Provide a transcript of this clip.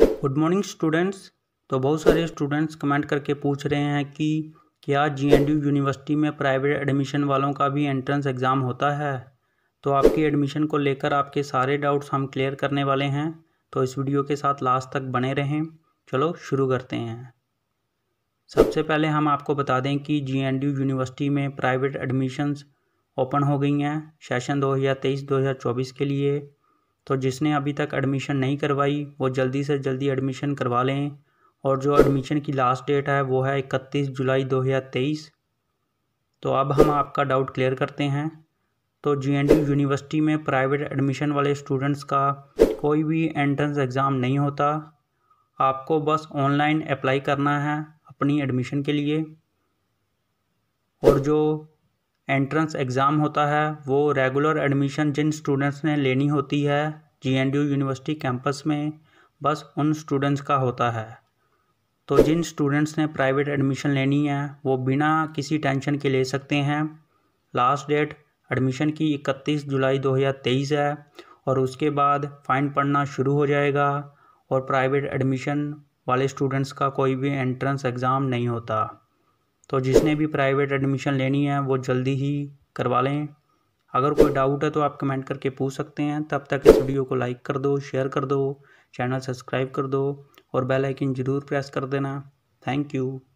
good morning students तो बहुत सारे स्टूडेंट्स कमेंट करके पूछ रहे हैं कि क्या जीएनडी यूनिवर्सिटी में प्राइवेट एडमिशन वालों का भी एंट्रेंस एग्ज़ाम होता है तो आपकी एडमिशन को लेकर आपके सारे डाउट्स हम क्लियर करने वाले हैं तो इस वीडियो के साथ लास्ट तक बने रहें चलो शुरू करते हैं सबसे पहले हम आपको बता दें कि जी यूनिवर्सिटी में प्राइवेट एडमिशन्स ओपन हो गई हैं सेशन दो हज़ार के लिए तो जिसने अभी तक एडमिशन नहीं करवाई वो जल्दी से जल्दी एडमिशन करवा लें और जो एडमिशन की लास्ट डेट है वो है इकतीस जुलाई दो हज़ार तेईस तो अब हम आपका डाउट क्लियर करते हैं तो जे यूनिवर्सिटी में प्राइवेट एडमिशन वाले स्टूडेंट्स का कोई भी एंट्रेंस एग्ज़ाम नहीं होता आपको बस ऑनलाइन अप्लाई करना है अपनी एडमिशन के लिए और जो एंट्रेंस एग्ज़ाम होता है वो रेगुलर एडमिशन जिन स्टूडेंट्स ने लेनी होती है G N D U university campus में बस उन स्टूडेंट्स का होता है तो जिन स्टूडेंट्स ने प्राइवेट एडमिशन लेनी है वो बिना किसी टेंशन के ले सकते हैं लास्ट डेट एडमिशन की 31 जुलाई 2023 है और उसके बाद फ़ाइन पढ़ना शुरू हो जाएगा और प्राइवेट एडमिशन वाले स्टूडेंट्स का कोई भी एंट्रेंस एग्ज़ाम नहीं होता तो जिसने भी प्राइवेट एडमिशन लेनी है वो जल्दी ही करवा लें अगर कोई डाउट है तो आप कमेंट करके पूछ सकते हैं तब तक इस वीडियो को लाइक कर दो शेयर कर दो चैनल सब्सक्राइब कर दो और बेल आइकन ज़रूर प्रेस कर देना थैंक यू